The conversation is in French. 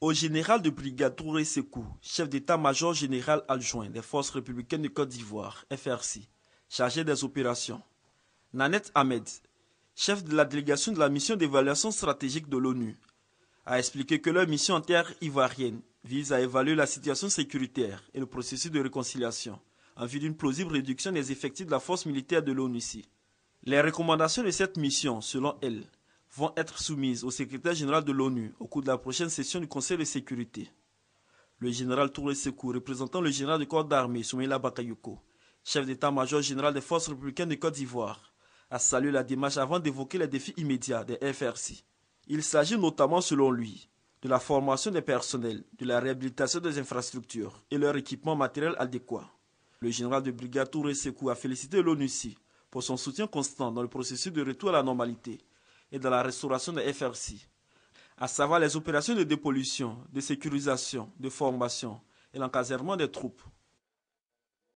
Au général de brigade Touré Sekou, chef d'état-major général adjoint des forces républicaines de Côte d'Ivoire, FRC, chargé des opérations. Nanette Ahmed, chef de la délégation de la mission d'évaluation stratégique de l'ONU, a expliqué que leur mission en terre ivoirienne vise à évaluer la situation sécuritaire et le processus de réconciliation en vue d'une plausible réduction des effectifs de la force militaire de l'ONU. Les recommandations de cette mission, selon elle, vont être soumises au secrétaire général de l'ONU au cours de la prochaine session du Conseil de sécurité. Le général Touré Sekou, représentant le général du corps d'armée Souméla Bakayoko, chef d'état-major général des forces républicaines de Côte d'Ivoire, a salué la démarche avant d'évoquer les défis immédiats des FRC. Il s'agit notamment, selon lui, de la formation des personnels, de la réhabilitation des infrastructures et leur équipement matériel adéquat. Le général de brigade Touré Sekou a félicité l'ONU-CI pour son soutien constant dans le processus de retour à la normalité et dans la restauration de FRC, à savoir les opérations de dépollution, de sécurisation, de formation et l'encasernement des troupes.